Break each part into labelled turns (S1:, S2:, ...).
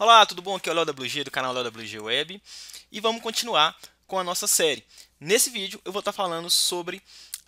S1: Olá, tudo bom? Aqui é o Léo da do canal Léo da Web e vamos continuar com a nossa série. Nesse vídeo eu vou estar falando sobre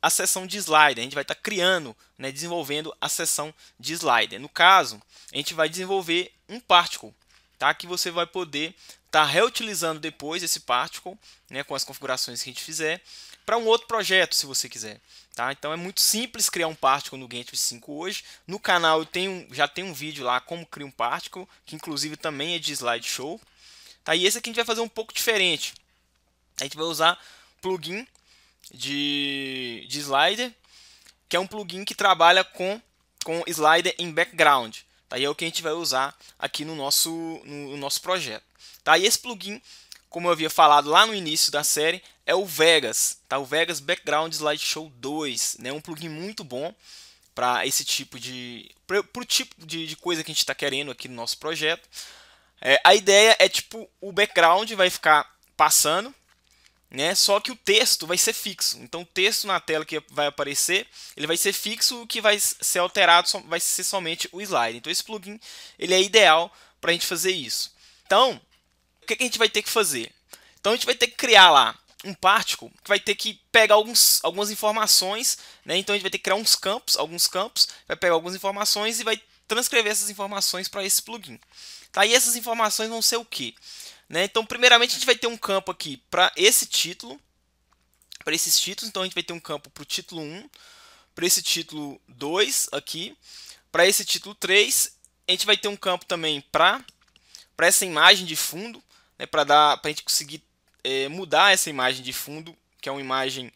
S1: a seção de slider, a gente vai estar criando, né, desenvolvendo a seção de slider. No caso, a gente vai desenvolver um particle, tá? que você vai poder estar reutilizando depois esse particle, né, com as configurações que a gente fizer, para um outro projeto, se você quiser. Tá? Então é muito simples criar um particle no Gantry 5 hoje. No canal eu tenho, já tem um vídeo lá como criar um particle, que inclusive também é de slideshow. Tá? E esse aqui a gente vai fazer um pouco diferente. A gente vai usar plugin de, de slider, que é um plugin que trabalha com, com slider em background. Tá? E é o que a gente vai usar aqui no nosso, no, no nosso projeto. Tá? E esse plugin como eu havia falado lá no início da série, é o Vegas, tá? O Vegas Background Slideshow 2, né? Um plugin muito bom para esse tipo de para o tipo de, de, coisa que a gente está querendo aqui no nosso projeto. É, a ideia é tipo o background vai ficar passando, né? Só que o texto vai ser fixo. Então o texto na tela que vai aparecer, ele vai ser fixo, o que vai ser alterado vai ser somente o slide. Então esse plugin ele é ideal para a gente fazer isso. Então o que, é que a gente vai ter que fazer? Então a gente vai ter que criar lá um particle que vai ter que pegar alguns, algumas informações, né? Então a gente vai ter que criar uns campos, alguns campos, vai pegar algumas informações e vai transcrever essas informações para esse plugin. Tá? E essas informações vão ser o que? Né? Então, primeiramente, a gente vai ter um campo aqui para esse título, para esses títulos. Então, a gente vai ter um campo para o título 1, para esse título 2 aqui, para esse título 3. A gente vai ter um campo também para essa imagem de fundo né, para dar para a gente conseguir é, mudar essa imagem de fundo, que é uma imagem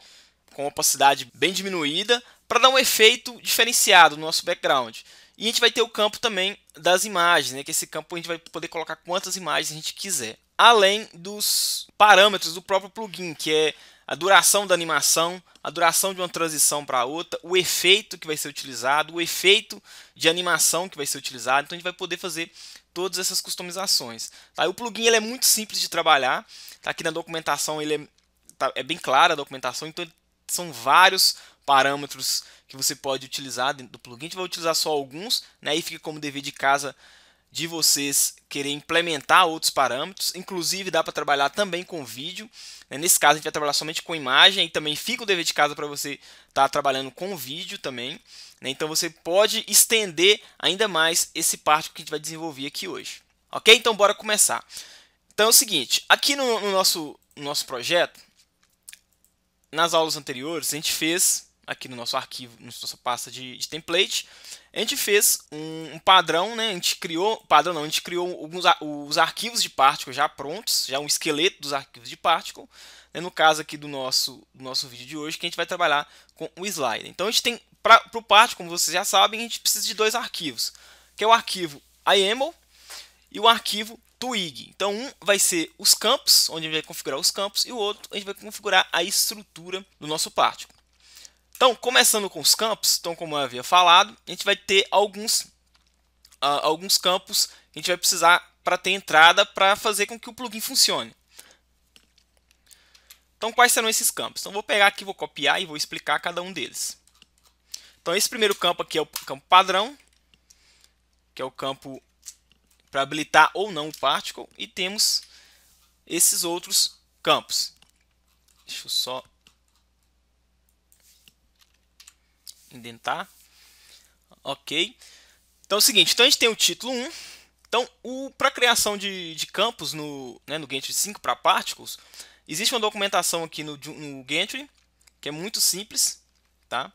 S1: com opacidade bem diminuída, para dar um efeito diferenciado no nosso background. E a gente vai ter o campo também das imagens, né, que esse campo a gente vai poder colocar quantas imagens a gente quiser. Além dos parâmetros do próprio plugin, que é a duração da animação, a duração de uma transição para outra, o efeito que vai ser utilizado, o efeito de animação que vai ser utilizado. Então a gente vai poder fazer todas essas customizações. Tá? O plugin ele é muito simples de trabalhar. Tá? Aqui na documentação ele é, tá, é bem clara a documentação, então são vários parâmetros que você pode utilizar dentro do plugin. A gente vai utilizar só alguns, né? e fica como dever de casa de vocês querer implementar outros parâmetros. Inclusive, dá para trabalhar também com vídeo. Né? Nesse caso, a gente vai trabalhar somente com imagem e também fica o dever de casa para você estar tá trabalhando com vídeo também. Né? Então você pode estender ainda mais esse parte que a gente vai desenvolver aqui hoje. Ok? Então bora começar. Então é o seguinte, aqui no, no nosso, no nosso projeto, nas aulas anteriores, a gente fez aqui no nosso arquivo, na nossa pasta de, de, template, a gente fez um, um, padrão, né? A gente criou, padrão não, a gente criou alguns os arquivos de Particle já prontos, já um esqueleto dos arquivos de Particle, né? no caso aqui do nosso, do nosso vídeo de hoje, que a gente vai trabalhar com o Slider. Então a gente tem para o part, como vocês já sabem, a gente precisa de dois arquivos, que é o arquivo `ieml` e o arquivo Twig. Então, um vai ser os campos, onde a gente vai configurar os campos, e o outro a gente vai configurar a estrutura do nosso particle. Então, começando com os campos, então, como eu havia falado, a gente vai ter alguns, uh, alguns campos que a gente vai precisar para ter entrada para fazer com que o plugin funcione. Então, quais serão esses campos? Então, vou pegar aqui, vou copiar e vou explicar cada um deles. Então, esse primeiro campo aqui é o campo padrão, que é o campo para habilitar ou não o Particle, e temos esses outros campos. Deixa eu só indentar. Ok. Então é o seguinte, então a gente tem o título 1. Então, para criação de, de, campos no, né, no Gantry 5 para Particles, existe uma documentação aqui no, no Gantry, que é muito simples, tá?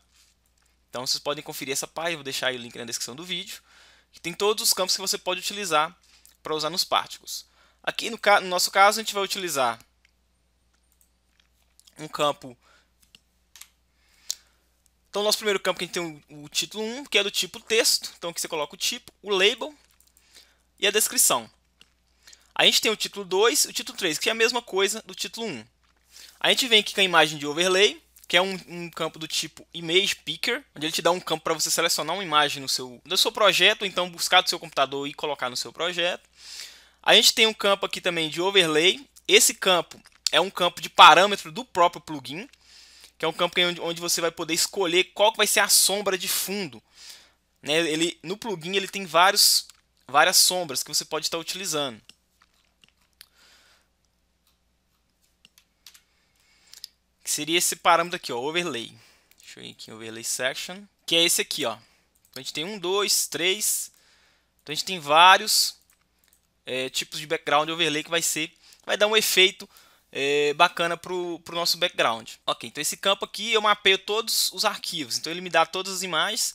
S1: Então vocês podem conferir essa página, vou deixar o link na descrição do vídeo, que tem todos os campos que você pode utilizar para usar nos particles. Aqui no, no nosso caso a gente vai utilizar um campo então, nosso primeiro campo que a gente tem o, o, título 1, que é do tipo texto. Então, aqui você coloca o tipo, o label e a descrição. A gente tem o título 2 e o título 3, que é a mesma coisa do título 1. A gente vem aqui com a imagem de overlay que é um, um, campo do tipo Image Picker, onde ele te dá um campo para você selecionar uma imagem no seu, do seu projeto, ou então buscar do seu computador e colocar no seu projeto. A gente tem um campo aqui também de Overlay. Esse campo é um campo de parâmetro do próprio plugin, que é um campo onde você vai poder escolher qual vai ser a sombra de fundo. Né? Ele, no plugin ele tem vários, várias sombras que você pode estar utilizando. que seria esse parâmetro aqui, ó, overlay. Deixa eu ir aqui em overlay section, que é esse aqui, ó. Então a gente tem um, dois, três. Então a gente tem vários é, tipos de background overlay que vai ser, vai dar um efeito é, bacana para o nosso background. Ok, então esse campo aqui eu mapeio todos os arquivos, então ele me dá todas as imagens,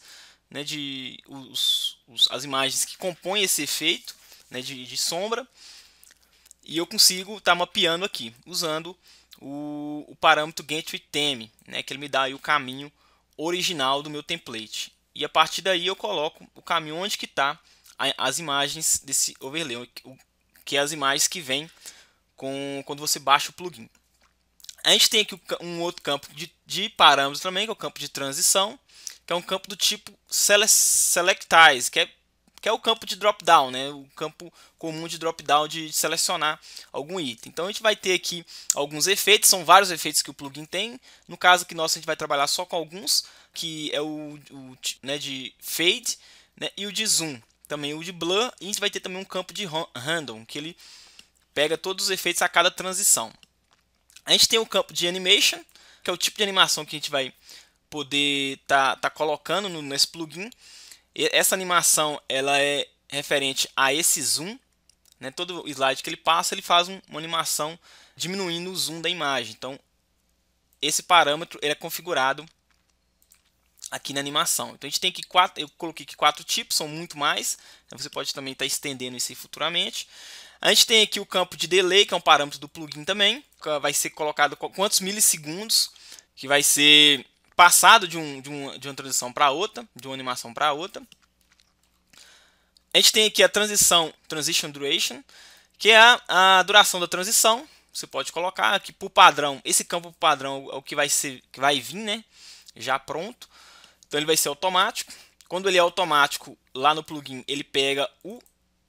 S1: né, de os, os as imagens que compõem esse efeito né, de, de sombra, e eu consigo estar tá mapeando aqui usando o, o parâmetro getReTeme, né, que ele me dá aí o caminho original do meu template. E a partir daí eu coloco o caminho onde que está as imagens desse overlay, que é as imagens que vêm com, quando você baixa o plugin. A gente tem aqui um outro campo de, de parâmetros também, que é o campo de transição, que é um campo do tipo select, Selectize, que é que é o campo de drop-down, né? o campo comum de drop-down de selecionar algum item. Então a gente vai ter aqui alguns efeitos, são vários efeitos que o plugin tem. No caso aqui nosso, a gente vai trabalhar só com alguns, que é o, o né, de fade né, e o de zoom. Também o de blur, e a gente vai ter também um campo de random, que ele pega todos os efeitos a cada transição. A gente tem o campo de animation, que é o tipo de animação que a gente vai poder estar tá, tá colocando no, nesse plugin. Essa animação ela é referente a esse zoom. Né? Todo slide que ele passa, ele faz uma animação diminuindo o zoom da imagem. Então, esse parâmetro ele é configurado aqui na animação. Então, a gente tem que quatro, eu coloquei aqui quatro tipos, são muito mais. Né? Você pode também estar tá estendendo isso futuramente. A gente tem aqui o campo de delay, que é um parâmetro do plugin também. Vai ser colocado quantos milissegundos, que vai ser passado de, um, de, um, de uma transição para outra, de uma animação para outra. A gente tem aqui a transição, transition duration, que é a, duração da transição. Você pode colocar aqui por padrão, esse campo padrão é o que vai, ser, que vai vir, né? Já pronto. Então ele vai ser automático. Quando ele é automático, lá no plugin, ele pega o,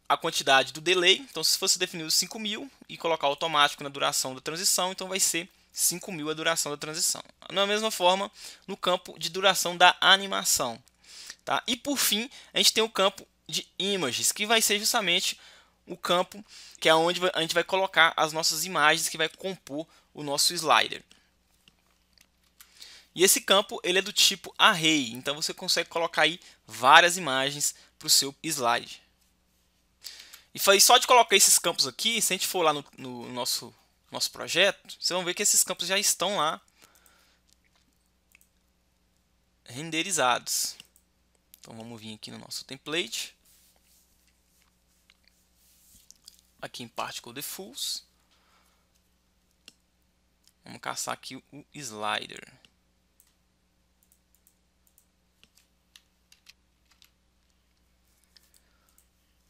S1: a quantidade do delay. Então se fosse definido 5000 e colocar automático na duração da transição, então vai ser 5 mil é a duração da transição. Da mesma forma, no campo de duração da animação. Tá? E por fim, a gente tem o campo de images, que vai ser justamente o campo que é onde a gente vai colocar as nossas imagens que vai compor o nosso slider. E esse campo ele é do tipo array, então você consegue colocar aí várias imagens para o seu slide. E só de colocar esses campos aqui, se a gente for lá no, no nosso nosso projeto, vocês vão ver que esses campos já estão lá renderizados. Então vamos vir aqui no nosso template. Aqui em Particle Defaults. Vamos caçar aqui o slider.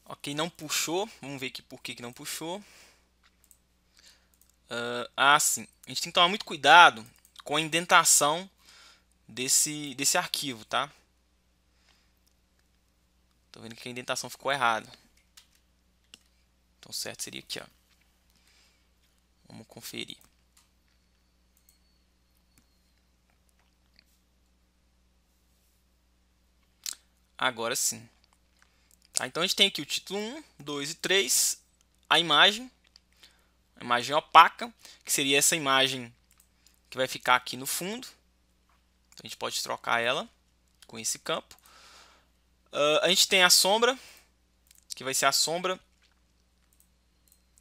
S1: Ok, não puxou. Vamos ver aqui por que não puxou. Uh, sim. a gente tem que tomar muito cuidado com a indentação desse, desse arquivo, tá? Tô vendo que a indentação ficou errada. Então, certo seria aqui, ó. Vamos conferir. Agora sim. Tá, então, a gente tem aqui o título 1, 2 e 3, a imagem, imagem opaca, que seria essa imagem que vai ficar aqui no fundo. Então, a gente pode trocar ela com esse campo. Uh, a gente tem a sombra, que vai ser a sombra,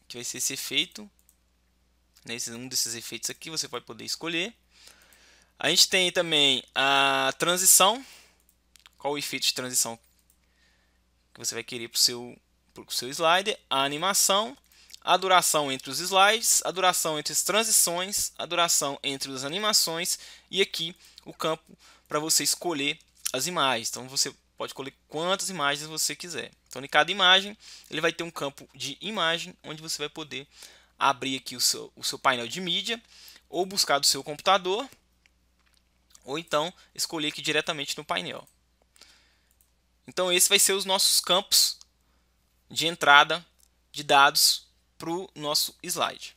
S1: que vai ser esse efeito. Nesse, um desses efeitos aqui você vai poder escolher. A gente tem também a transição. Qual o efeito de transição que você vai querer para o seu, seu slider. A animação a duração entre os slides, a duração entre as transições, a duração entre as animações e aqui o campo para você escolher as imagens. Então você pode escolher quantas imagens você quiser. Então em cada imagem ele vai ter um campo de imagem onde você vai poder abrir aqui o seu, o seu painel de mídia ou buscar do seu computador ou então escolher aqui diretamente no painel. Então esse vai ser os nossos campos de entrada de dados para o nosso slide.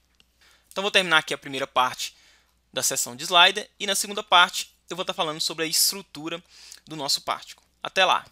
S1: Então, vou terminar aqui a primeira parte da sessão de slider e na segunda parte eu vou estar falando sobre a estrutura do nosso pártico. Até lá!